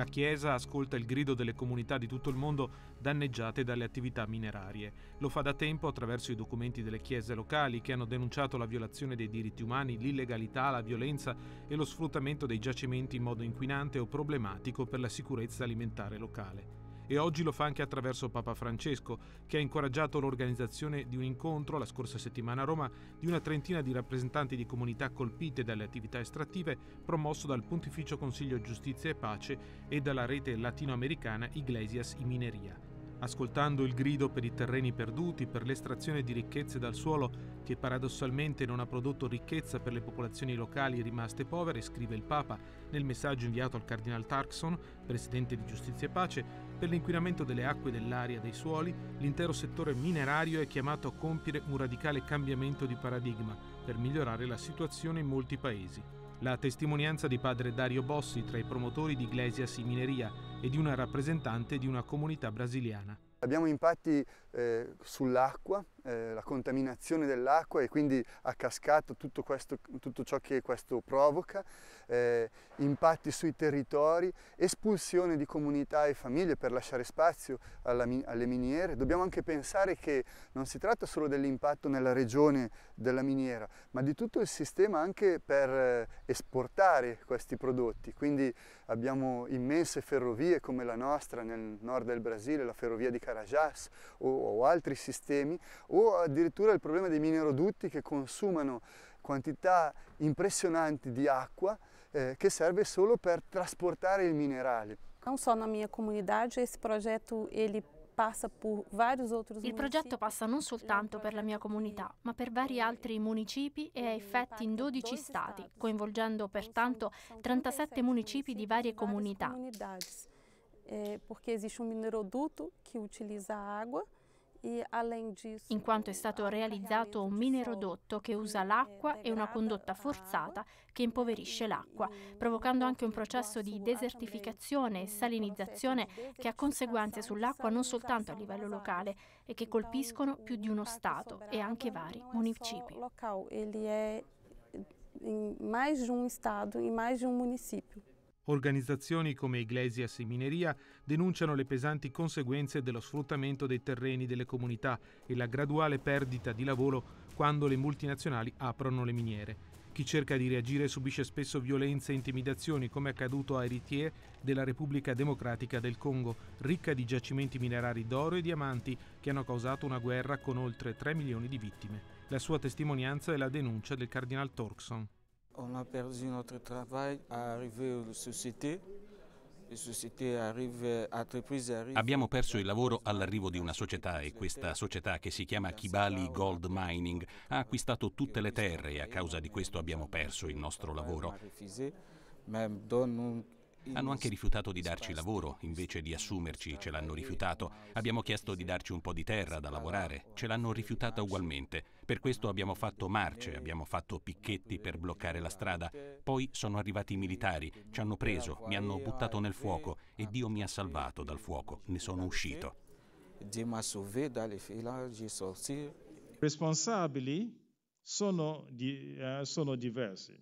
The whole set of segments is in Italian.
La Chiesa ascolta il grido delle comunità di tutto il mondo danneggiate dalle attività minerarie. Lo fa da tempo attraverso i documenti delle chiese locali che hanno denunciato la violazione dei diritti umani, l'illegalità, la violenza e lo sfruttamento dei giacimenti in modo inquinante o problematico per la sicurezza alimentare locale e oggi lo fa anche attraverso Papa Francesco, che ha incoraggiato l'organizzazione di un incontro la scorsa settimana a Roma di una trentina di rappresentanti di comunità colpite dalle attività estrattive promosso dal Pontificio Consiglio Giustizia e Pace e dalla rete latinoamericana Iglesias y Mineria ascoltando il grido per i terreni perduti, per l'estrazione di ricchezze dal suolo che paradossalmente non ha prodotto ricchezza per le popolazioni locali rimaste povere, scrive il Papa nel messaggio inviato al Cardinal Tarkson, presidente di Giustizia e Pace, per l'inquinamento delle acque, dell'aria, dei suoli, l'intero settore minerario è chiamato a compiere un radicale cambiamento di paradigma per migliorare la situazione in molti paesi la testimonianza di padre Dario Bossi tra i promotori di Iglesias in mineria e di una rappresentante di una comunità brasiliana. Abbiamo impatti eh, sull'acqua, eh, la contaminazione dell'acqua e quindi a cascata tutto, questo, tutto ciò che questo provoca, eh, impatti sui territori, espulsione di comunità e famiglie per lasciare spazio alla, alle miniere. Dobbiamo anche pensare che non si tratta solo dell'impatto nella regione della miniera, ma di tutto il sistema anche per eh, esportare questi prodotti. Quindi abbiamo immense ferrovie come la nostra nel nord del Brasile, la ferrovia di Carajás o, o altri sistemi o addirittura il problema dei minerodutti che consumano quantità impressionanti di acqua eh, que serve solo per trasportare il minerale. Non solo nella mia comunità, esse projeto ele Il progetto passa non soltanto per la mia comunità, ma per vari altri municipi e ha effetti in 12 stati, coinvolgendo pertanto 37 municipi di varie comunità. Perché esiste un mineroduto che utilizza acqua in quanto è stato realizzato un minerodotto che usa l'acqua e una condotta forzata che impoverisce l'acqua, provocando anche un processo di desertificazione e salinizzazione che ha conseguenze sull'acqua non soltanto a livello locale e che colpiscono più di uno Stato e anche vari municipi. è in più di un um Stato e più di un um municipio. Organizzazioni come Iglesias e Mineria denunciano le pesanti conseguenze dello sfruttamento dei terreni delle comunità e la graduale perdita di lavoro quando le multinazionali aprono le miniere. Chi cerca di reagire subisce spesso violenze e intimidazioni, come è accaduto a Eritier della Repubblica Democratica del Congo, ricca di giacimenti minerari d'oro e diamanti che hanno causato una guerra con oltre 3 milioni di vittime. La sua testimonianza è la denuncia del cardinal Torkson. On a perdu notre travail à arriver alla società. Abbiamo perso il lavoro all'arrivo di una società e questa società che si chiama Kibali Gold Mining ha acquistato tutte le terre e a causa di questo abbiamo perso il nostro lavoro. Hanno anche rifiutato di darci lavoro, invece di assumerci ce l'hanno rifiutato. Abbiamo chiesto di darci un po' di terra da lavorare, ce l'hanno rifiutata ugualmente. Per questo abbiamo fatto marce, abbiamo fatto picchetti per bloccare la strada. Poi sono arrivati i militari, ci hanno preso, mi hanno buttato nel fuoco e Dio mi ha salvato dal fuoco, ne sono uscito. I Responsabili sono, di, eh, sono diversi.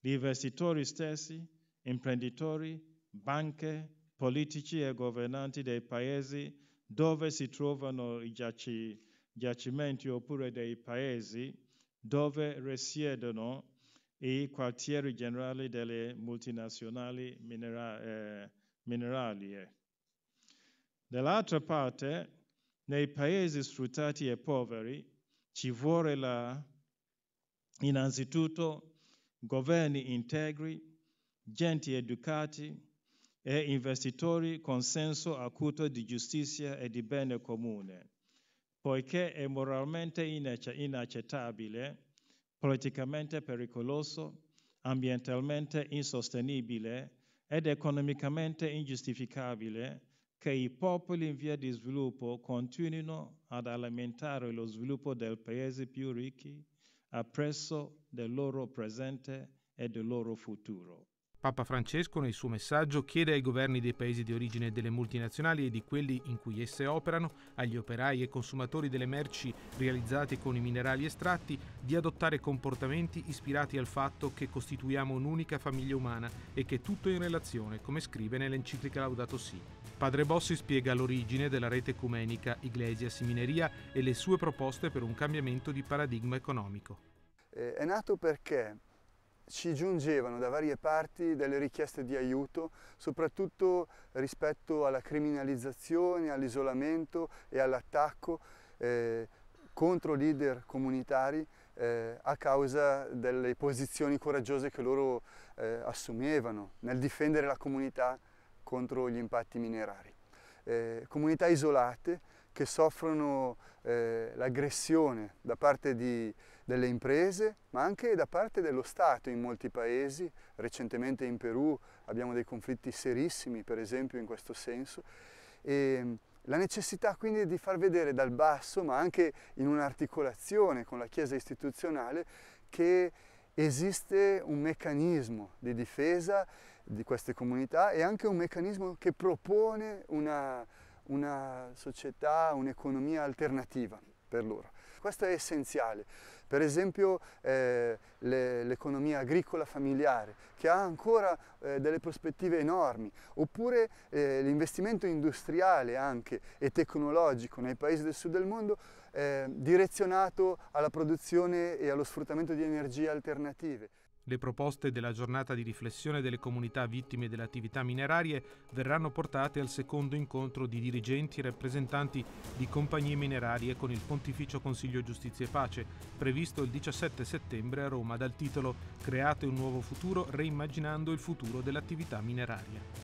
Gli investitori stessi imprenditori, banche, politici e governanti dei paesi dove si trovano i giaci, giacimenti oppure dei paesi dove risiedono i quartieri generali delle multinazionali minera- eh, mineralie. Eh. Dall'altra parte, nei paesi sfruttati e poveri ci vuole la, innanzitutto governi integri, genti educati e investitori con senso acuto di giustizia e di bene comune, poiché è moralmente inaccettabile, politicamente pericoloso, ambientalmente insostenibile ed economicamente ingiustificabile che i popoli in via di sviluppo continuino ad alimentare lo sviluppo del paese più ricchi a prezzo del loro presente e del loro futuro. Papa Francesco nel suo messaggio chiede ai governi dei paesi di origine delle multinazionali e di quelli in cui esse operano, agli operai e consumatori delle merci realizzate con i minerali estratti, di adottare comportamenti ispirati al fatto che costituiamo un'unica famiglia umana e che tutto è in relazione, come scrive nell'enciclica Laudato Si. Padre Bossi spiega l'origine della rete ecumenica Iglesia Simineria e le sue proposte per un cambiamento di paradigma economico. Eh, è nato perché ci giungevano da varie parti delle richieste di aiuto, soprattutto rispetto alla criminalizzazione, all'isolamento e all'attacco eh, contro leader comunitari eh, a causa delle posizioni coraggiose che loro eh, assumevano nel difendere la comunità contro gli impatti minerari. Eh, comunità isolate che soffrono eh, l'aggressione da parte di delle imprese, ma anche da parte dello Stato in molti paesi. Recentemente in Perù abbiamo dei conflitti serissimi, per esempio, in questo senso. E la necessità quindi di far vedere dal basso, ma anche in un'articolazione con la Chiesa istituzionale, che esiste un meccanismo di difesa di queste comunità e anche un meccanismo che propone una, una società, un'economia alternativa per loro. Questo è essenziale. Per esempio eh, l'economia agricola familiare, che ha ancora eh, delle prospettive enormi, oppure eh, l'investimento industriale anche e tecnologico nei paesi del sud del mondo eh, direzionato alla produzione e allo sfruttamento di energie alternative. Le proposte della giornata di riflessione delle comunità vittime delle attività minerarie verranno portate al secondo incontro di dirigenti e rappresentanti di compagnie minerarie con il Pontificio Consiglio Giustizia e Pace, previsto il 17 settembre a Roma dal titolo Create un nuovo futuro reimmaginando il futuro dell'attività mineraria.